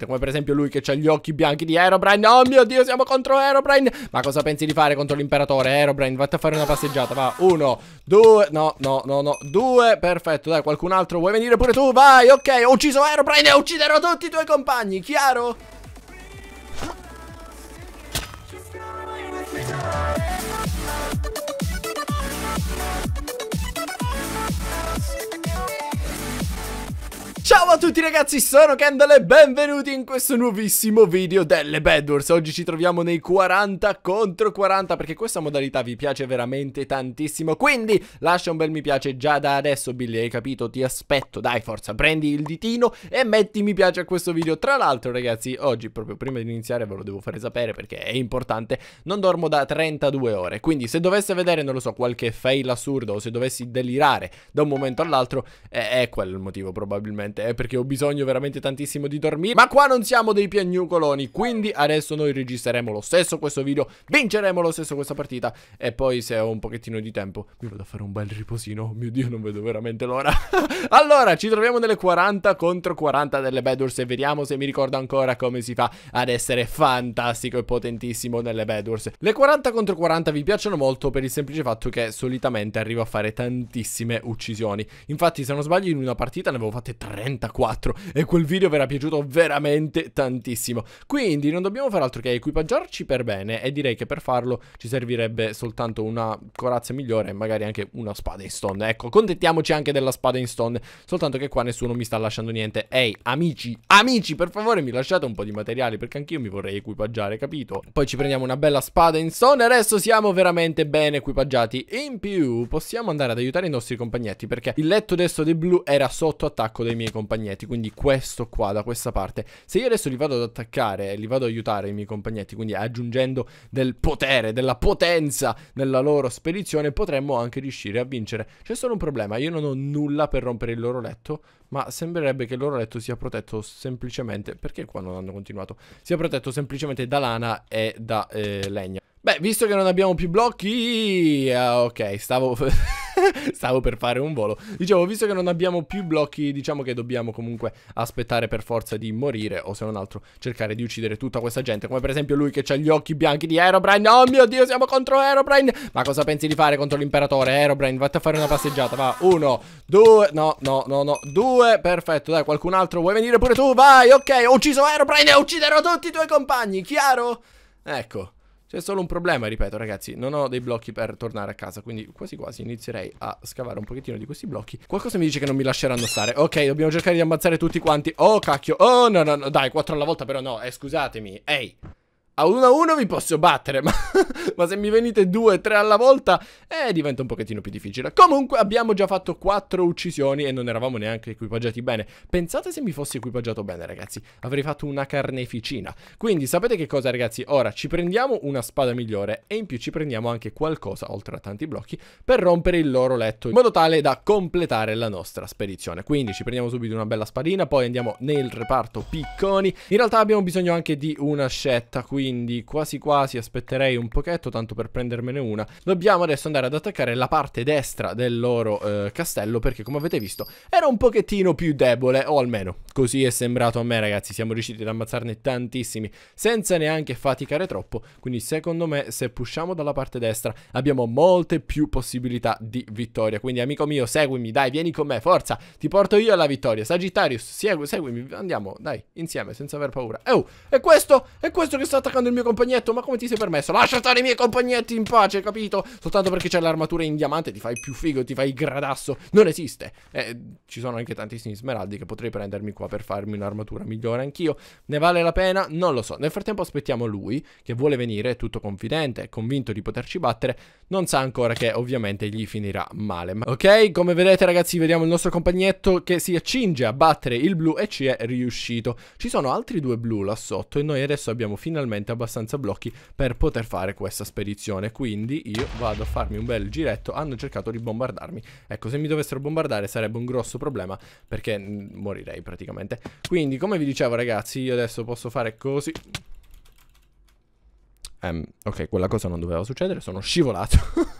Cioè, come per esempio lui che ha gli occhi bianchi di Aerobrine. Oh mio Dio, siamo contro Aerobrine. Ma cosa pensi di fare contro l'imperatore? Aerobrine, vatti a fare una passeggiata. Va, uno, due, no, no, no, no, due. Perfetto, dai, qualcun altro. Vuoi venire pure tu? Vai, ok, ho ucciso Aerobrine e ucciderò tutti i tuoi compagni, chiaro? Ciao a tutti ragazzi, sono Kendall e benvenuti in questo nuovissimo video delle Bad Wars Oggi ci troviamo nei 40 contro 40 perché questa modalità vi piace veramente tantissimo Quindi lascia un bel mi piace già da adesso Billy, hai capito? Ti aspetto, dai forza, prendi il ditino e metti mi piace a questo video Tra l'altro ragazzi, oggi proprio prima di iniziare ve lo devo fare sapere perché è importante Non dormo da 32 ore, quindi se dovesse vedere, non lo so, qualche fail assurdo O se dovessi delirare da un momento all'altro, eh, è quello il motivo probabilmente è eh, perché ho bisogno veramente tantissimo di dormire Ma qua non siamo dei piagnucoloni Quindi adesso noi registreremo lo stesso questo video Vinceremo lo stesso questa partita E poi se ho un pochettino di tempo Mi vado a fare un bel riposino Oh mio Dio non vedo veramente l'ora Allora ci troviamo nelle 40 contro 40 delle Bedwars E vediamo se mi ricordo ancora come si fa ad essere fantastico e potentissimo nelle Bedwars Le 40 contro 40 vi piacciono molto per il semplice fatto che solitamente arrivo a fare tantissime uccisioni Infatti se non sbaglio in una partita ne avevo fatte 30 34 e quel video verrà piaciuto veramente tantissimo. Quindi non dobbiamo fare altro che equipaggiarci per bene e direi che per farlo ci servirebbe soltanto una corazza migliore e magari anche una spada in stone. Ecco, contentiamoci anche della spada in stone, soltanto che qua nessuno mi sta lasciando niente. Ehi, amici, amici, per favore mi lasciate un po' di materiali perché anch'io mi vorrei equipaggiare, capito? Poi ci prendiamo una bella spada in stone e adesso siamo veramente ben equipaggiati. In più possiamo andare ad aiutare i nostri compagnetti perché il letto destro dei blu era sotto attacco dei miei compagni compagnetti, quindi questo qua da questa parte. Se io adesso li vado ad attaccare e li vado ad aiutare i miei compagnetti, quindi aggiungendo del potere, della potenza nella loro spedizione, potremmo anche riuscire a vincere. C'è solo un problema, io non ho nulla per rompere il loro letto, ma sembrerebbe che il loro letto sia protetto semplicemente, perché qua non hanno continuato, sia protetto semplicemente da lana e da eh, legna. Beh, visto che non abbiamo più blocchi... Ah, ok, stavo... Stavo per fare un volo. Dicevo, visto che non abbiamo più blocchi, diciamo che dobbiamo comunque aspettare per forza di morire o se non altro cercare di uccidere tutta questa gente. Come per esempio lui che ha gli occhi bianchi di Aerobrine. Oh mio Dio, siamo contro Aerobrine. Ma cosa pensi di fare contro l'imperatore? Aerobrine, vatti a fare una passeggiata, va. Uno, due, no, no, no, no, due. Perfetto, dai, qualcun altro vuoi venire pure tu? Vai, ok, ho ucciso Aerobrine e ucciderò tutti i tuoi compagni, chiaro? Ecco. C'è solo un problema, ripeto ragazzi, non ho dei blocchi per tornare a casa, quindi quasi quasi inizierei a scavare un pochettino di questi blocchi. Qualcosa mi dice che non mi lasceranno stare. Ok, dobbiamo cercare di ammazzare tutti quanti. Oh, cacchio. Oh, no, no, no, dai, quattro alla volta però no, eh, scusatemi. Ehi a 1-1 vi posso battere, ma, ma se mi venite 2-3 alla volta, eh, diventa un pochettino più difficile. Comunque abbiamo già fatto 4 uccisioni e non eravamo neanche equipaggiati bene. Pensate se mi fossi equipaggiato bene, ragazzi. Avrei fatto una carneficina. Quindi sapete che cosa, ragazzi? Ora ci prendiamo una spada migliore e in più ci prendiamo anche qualcosa, oltre a tanti blocchi, per rompere il loro letto, in modo tale da completare la nostra spedizione. Quindi ci prendiamo subito una bella spadina, poi andiamo nel reparto picconi. In realtà abbiamo bisogno anche di una scetta, quindi quindi quasi quasi aspetterei un pochetto tanto per prendermene una. Dobbiamo adesso andare ad attaccare la parte destra del loro eh, castello perché come avete visto era un pochettino più debole o almeno così è sembrato a me ragazzi, siamo riusciti ad ammazzarne tantissimi senza neanche faticare troppo, quindi secondo me se pushiamo dalla parte destra abbiamo molte più possibilità di vittoria, quindi amico mio seguimi, dai vieni con me, forza, ti porto io alla vittoria, Sagittarius, segui, seguimi, andiamo, dai, insieme, senza aver paura. Oh, e questo, è questo che sta attaccando attaccando il mio compagnetto, ma come ti sei permesso? Lascia stare i miei compagnetti in pace, capito? Soltanto perché c'è l'armatura in diamante ti fai più figo, ti fai gradasso. Non esiste. Eh, ci sono anche tantissimi smeraldi che potrei prendermi qua per farmi un'armatura migliore anch'io. Ne vale la pena? Non lo so. Nel frattempo aspettiamo lui, che vuole venire, è tutto confidente, è convinto di poterci battere. Non sa ancora che ovviamente gli finirà male. Ok, come vedete ragazzi, vediamo il nostro compagnetto che si accinge a battere il blu e ci è riuscito. Ci sono altri due blu là sotto e noi adesso abbiamo finalmente sicuramente abbastanza blocchi per poter fare questa spedizione. Quindi io vado a farmi un bel giretto. Hanno cercato di bombardarmi. Ecco, se mi dovessero bombardare sarebbe un grosso problema perché mm, morirei praticamente. Quindi, come vi dicevo ragazzi, io adesso posso fare così. Um, ok, quella cosa non doveva succedere, sono scivolato.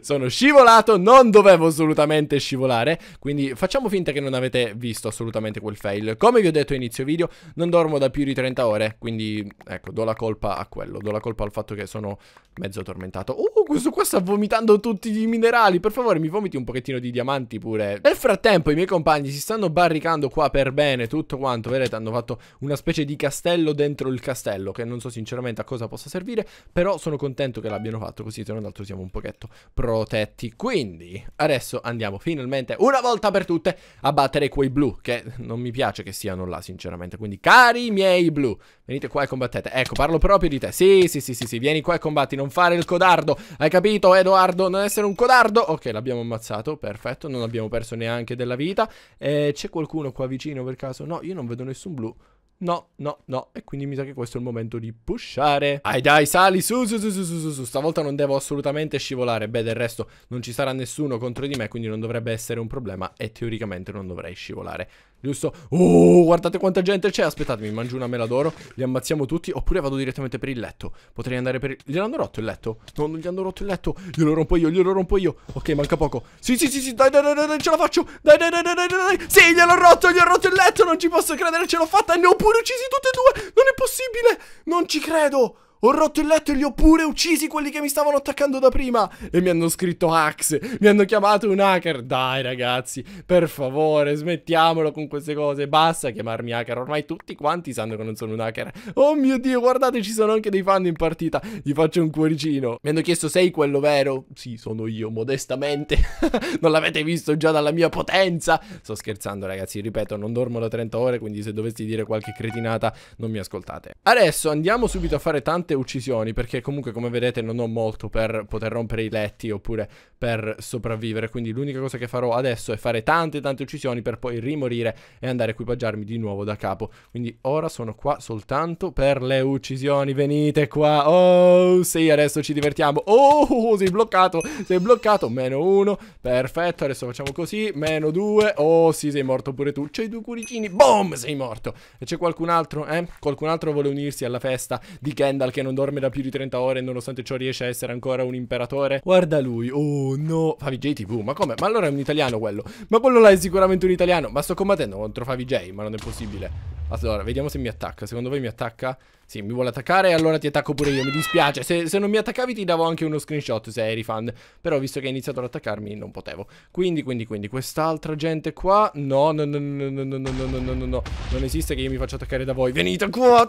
sono scivolato, non dovevo assolutamente scivolare, quindi facciamo finta che non avete visto assolutamente quel fail. Come vi ho detto inizio video, non dormo da più di 30 ore, quindi ecco, do la colpa a quello, do la colpa al fatto che sono mezzo tormentato. Oh, questo qua sta vomitando tutti i minerali, per favore mi vomiti un pochettino di diamanti pure. Nel frattempo i miei compagni si stanno barricando qua per bene, tutto quanto, vedete, hanno fatto una specie di castello dentro il castello, che non so sinceramente a cosa possa servire, però sono contento che l'abbiano fatto, così se non altro siamo un pochetto pronti protetti. Quindi adesso andiamo finalmente una volta per tutte a battere quei blu, che non mi piace che siano là sinceramente. Quindi cari miei blu, venite qua e combattete. Ecco, parlo proprio di te. Sì, sì, sì, sì, sì, vieni qua e combatti, non fare il codardo. Hai capito Edoardo? Non essere un codardo. Ok, l'abbiamo ammazzato, perfetto, non abbiamo perso neanche della vita. Eh, c'è qualcuno qua vicino per caso? No, io non vedo nessun blu. No, no, no. E quindi mi sa che questo è il momento di pushare. Dai, dai, sali, su, su, su, su, su, su. Stavolta non devo assolutamente scivolare. Beh, del resto non ci sarà nessuno contro di me, quindi non dovrebbe essere un problema e teoricamente non dovrei scivolare. Giusto? Oh, guardate quanta gente c'è. Aspettatemi, mangio una mela d'oro. Li ammazziamo tutti. Oppure vado direttamente per il letto. Potrei andare per il... Gliel'hanno rotto il letto? No, non gli hanno rotto il letto. Glielo rompo io, glielo rompo io. Ok, manca poco. Sì, sì, sì, sì. Dai, dai, dai, dai, ce la faccio. Dai, dai, dai, dai, dai, dai. Sì, gliel'ho rotto, gliel'ho rotto il letto. Non ci posso credere, ce l'ho fatta. Ne ho pure uccisi tutte e due. Non è possibile. Non ci credo. Ho rotto il letto e li ho pure uccisi quelli che mi stavano attaccando da prima. E mi hanno scritto Axe. Mi hanno chiamato un hacker. Dai, ragazzi, per favore, smettiamolo con queste cose. Basta chiamarmi hacker. Ormai tutti quanti sanno che non sono un hacker. Oh mio dio, guardate, ci sono anche dei fan in partita. Gli faccio un cuoricino. Mi hanno chiesto, sei quello vero? Sì, sono io, modestamente. non l'avete visto già dalla mia potenza. Sto scherzando, ragazzi. Ripeto, non dormo da 30 ore. Quindi se dovessi dire qualche cretinata, non mi ascoltate. Adesso andiamo subito a fare tante 7 uccisioni, perché comunque come vedete non ho molto per poter rompere i letti oppure per sopravvivere, quindi l'unica cosa che farò adesso è fare tante tante uccisioni per poi rimorire e andare a equipaggiarmi di nuovo da capo. Quindi ora sono qua soltanto per le uccisioni, venite qua, oh sì, adesso ci divertiamo, oh sei bloccato, sei bloccato, meno uno, perfetto, adesso facciamo così, meno due, oh sì sei morto pure tu, c'hai due curicini, boom, sei morto. E c'è qualcun altro, eh? Qualcun altro vuole unirsi alla festa di Kendall che che non dorme da più di 30 ore e nonostante ciò riesce a essere ancora un imperatore. Guarda lui, oh no, Favij TV, ma come? Ma allora è un italiano quello. Ma quello là è sicuramente un italiano, ma sto combattendo contro Favij, ma non è possibile. Allora, vediamo se mi attacca. Secondo voi mi attacca? Sì, mi vuole attaccare e allora ti attacco pure io. Mi dispiace. Se, se, non mi attaccavi ti davo anche uno screenshot se eri fan. Però visto che hai iniziato ad attaccarmi non potevo. Quindi, quindi, quindi. Quest'altra gente qua... No, no, no, no, no, no, no, no, no, no, no. no. Non esiste che io mi faccia attaccare da voi. Venite qua.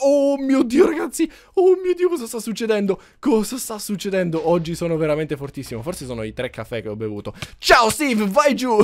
Oh mio Dio, ragazzi. Oh mio Dio, cosa sta succedendo? Cosa sta succedendo? Oggi sono veramente fortissimo. Forse sono i tre caffè che ho bevuto. Ciao Steve, vai giù.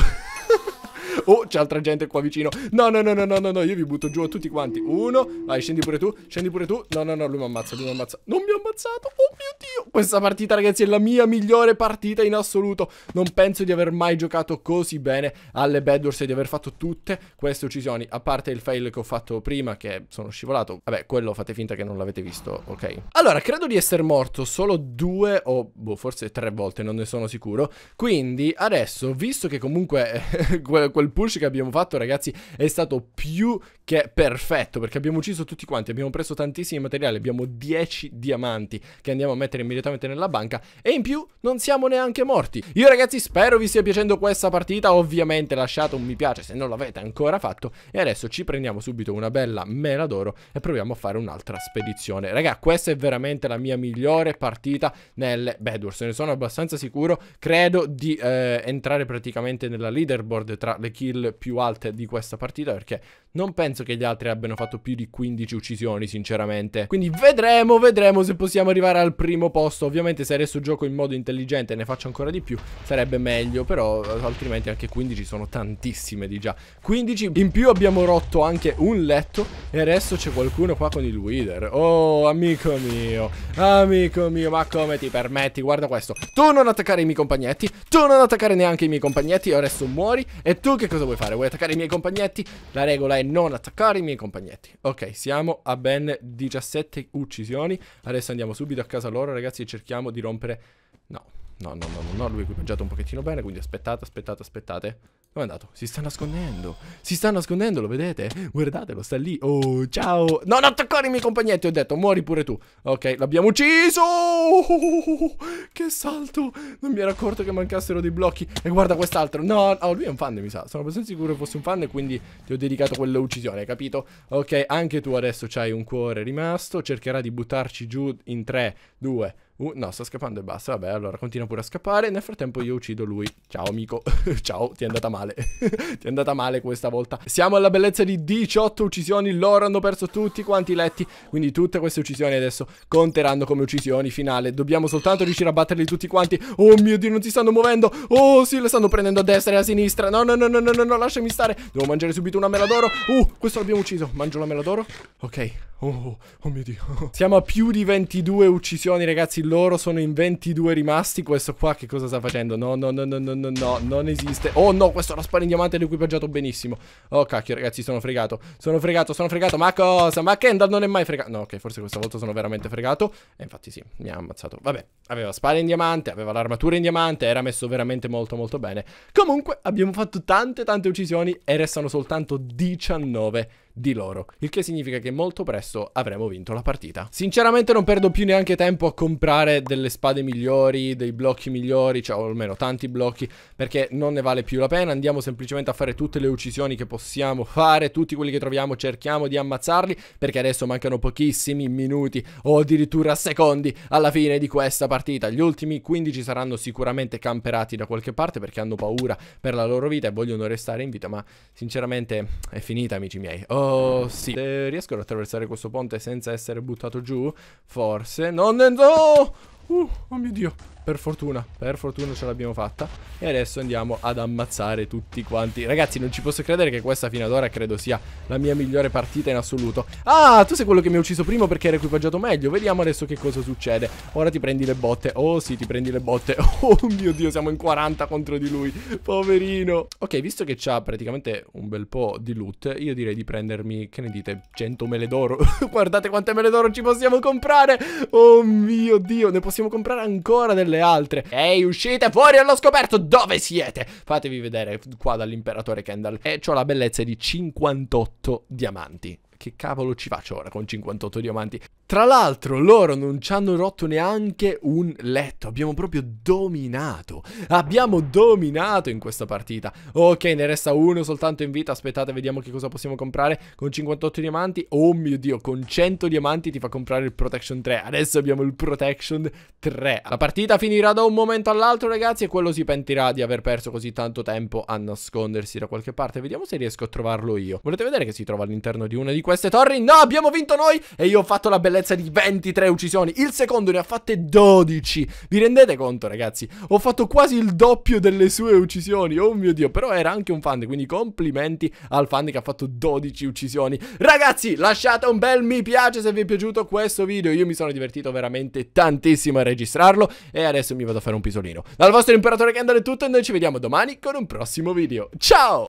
Oh, c'è altra gente qua vicino. No, no, no, no, no, no, no, io vi butto giù a tutti quanti. Uno, vai, scendi pure tu, scendi pure tu. No, no, no, lui mi ammazza, lui mi ammazza. Non mi ha ammazzato, oh mio Dio. Questa partita, ragazzi, è la mia migliore partita in assoluto. Non penso di aver mai giocato così bene alle Bad Wars e di aver fatto tutte queste uccisioni. A parte il fail che ho fatto prima, che sono scivolato. Vabbè, quello fate finta che non l'avete visto, ok? Allora, credo di essere morto solo due o boh, forse tre volte, non ne sono sicuro. Quindi, adesso, visto che comunque quel quel push che abbiamo fatto, ragazzi, è stato più che perfetto perché abbiamo ucciso tutti quanti, abbiamo preso tantissimi materiali, abbiamo 10 diamanti che andiamo a mettere immediatamente nella banca e in più non siamo neanche morti. Io ragazzi spero vi stia piacendo questa partita, ovviamente lasciate un mi piace se non l'avete ancora fatto e adesso ci prendiamo subito una bella mela d'oro e proviamo a fare un'altra spedizione. Raga, questa è veramente la mia migliore partita nelle Bedwars, ne sono abbastanza sicuro, credo di eh, entrare praticamente nella leaderboard tra le kill più alte di questa partita perché non penso che gli altri abbiano fatto più di 15 uccisioni sinceramente Quindi vedremo, vedremo se possiamo arrivare al primo posto Ovviamente se adesso gioco in modo intelligente e ne faccio ancora di più sarebbe meglio Però eh, altrimenti anche 15 sono tantissime di già 15 in più abbiamo rotto anche un letto E adesso c'è qualcuno qua con il leader Oh amico mio, amico mio ma come ti permetti Guarda questo, tu non attaccare i miei compagnetti Tu non attaccare neanche i miei compagnetti Adesso muori e tu che cosa vuoi fare? Vuoi attaccare i miei compagnetti? La regola è non attaccare i miei compagnetti. Ok, siamo a ben 17 uccisioni. Adesso andiamo subito a casa loro, ragazzi, e cerchiamo di rompere... No, No, no, no, no, lui è equipaggiato un pochettino bene, quindi aspettate, aspettate, aspettate. Dove è andato? Si sta nascondendo. Si sta nascondendo, lo vedete? Guardatelo, sta lì. Oh, ciao. non attaccare i miei compagnetti, ho detto. Muori pure tu. Ok, l'abbiamo ucciso. Oh, che salto. Non mi era accorto che mancassero dei blocchi. E guarda quest'altro. No, oh, lui è un fan, mi sa. Sono abbastanza sicuro che fosse un fan, e quindi ti ho dedicato quella uccisione, hai capito? Ok, anche tu adesso c'hai un cuore rimasto. Cercherà di buttarci giù in 3, 2, 1. Uh, no, sta scappando e basta. Vabbè, allora continua pure a scappare. Nel frattempo io uccido lui. Ciao, amico. Ciao, ti è andata male. ti è andata male questa volta. Siamo alla bellezza di 18 uccisioni. Loro hanno perso tutti quanti i letti. Quindi tutte queste uccisioni adesso conteranno come uccisioni finale. Dobbiamo soltanto riuscire a batterli tutti quanti. Oh mio Dio, non si stanno muovendo. Oh, sì, le stanno prendendo a destra e a sinistra. No, no, no, no, no, no, no lasciami stare. Devo mangiare subito una mela d'oro. Uh, questo l'abbiamo ucciso. Mangio la mela d'oro. Ok. Oh, oh, oh mio Dio. Siamo a più di 22 uccisioni, ragazzi loro sono in 22 rimasti. Questo qua che cosa sta facendo? No, no, no, no, no, no, no, non esiste. Oh no, questo è la spada in diamante l'ho equipaggiato benissimo. Oh cacchio ragazzi, sono fregato. Sono fregato, sono fregato. Ma cosa? Ma Kendall non è mai fregato. No, ok, forse questa volta sono veramente fregato. E infatti sì, mi ha ammazzato. Vabbè, aveva spara in diamante, aveva l'armatura in diamante, era messo veramente molto molto bene. Comunque abbiamo fatto tante tante uccisioni e restano soltanto 19 di loro, il che significa che molto presto avremo vinto la partita. Sinceramente non perdo più neanche tempo a comprare delle spade migliori, dei blocchi migliori, cioè o almeno tanti blocchi, perché non ne vale più la pena, andiamo semplicemente a fare tutte le uccisioni che possiamo fare, tutti quelli che troviamo cerchiamo di ammazzarli, perché adesso mancano pochissimi minuti o addirittura secondi alla fine di questa partita. Gli ultimi 15 saranno sicuramente camperati da qualche parte perché hanno paura per la loro vita e vogliono restare in vita, ma sinceramente è finita amici miei. Oh, sì. Se riesco ad attraversare questo ponte senza essere buttato giù? Forse. Non... No! Uh, oh mio Dio per fortuna, per fortuna ce l'abbiamo fatta. E adesso andiamo ad ammazzare tutti quanti. Ragazzi, non ci posso credere che questa fino ad ora credo sia la mia migliore partita in assoluto. Ah, tu sei quello che mi ha ucciso prima perché era equipaggiato meglio. Vediamo adesso che cosa succede. Ora ti prendi le botte. Oh sì, ti prendi le botte. Oh mio Dio, siamo in 40 contro di lui. Poverino. Ok, visto che c'ha praticamente un bel po' di loot, io direi di prendermi, che ne dite, 100 mele d'oro. Guardate quante mele d'oro ci possiamo comprare. Oh mio Dio, ne possiamo comprare ancora delle le altre. Ehi, uscite fuori allo scoperto! Dove siete? Fatevi vedere qua dall'imperatore Kendall. E ho la bellezza di 58 diamanti. Che cavolo ci faccio ora con 58 diamanti? Tra l'altro loro non ci hanno rotto neanche un letto, abbiamo proprio dominato, abbiamo dominato in questa partita Ok ne resta uno soltanto in vita, aspettate vediamo che cosa possiamo comprare Con 58 diamanti, oh mio dio con 100 diamanti ti fa comprare il Protection 3 Adesso abbiamo il Protection 3 La partita finirà da un momento all'altro ragazzi e quello si pentirà di aver perso così tanto tempo a nascondersi da qualche parte Vediamo se riesco a trovarlo io Volete vedere che si trova all'interno di una di queste torri? No abbiamo vinto noi e io ho fatto la bella bellezza di 23 uccisioni, il secondo ne ha fatte 12. Vi rendete conto, ragazzi? Ho fatto quasi il doppio delle sue uccisioni, oh mio Dio, però era anche un fan, quindi complimenti al fan che ha fatto 12 uccisioni. Ragazzi, lasciate un bel mi piace se vi è piaciuto questo video, io mi sono divertito veramente tantissimo a registrarlo e adesso mi vado a fare un pisolino. Dal vostro imperatore Kendall è tutto e noi ci vediamo domani con un prossimo video. Ciao!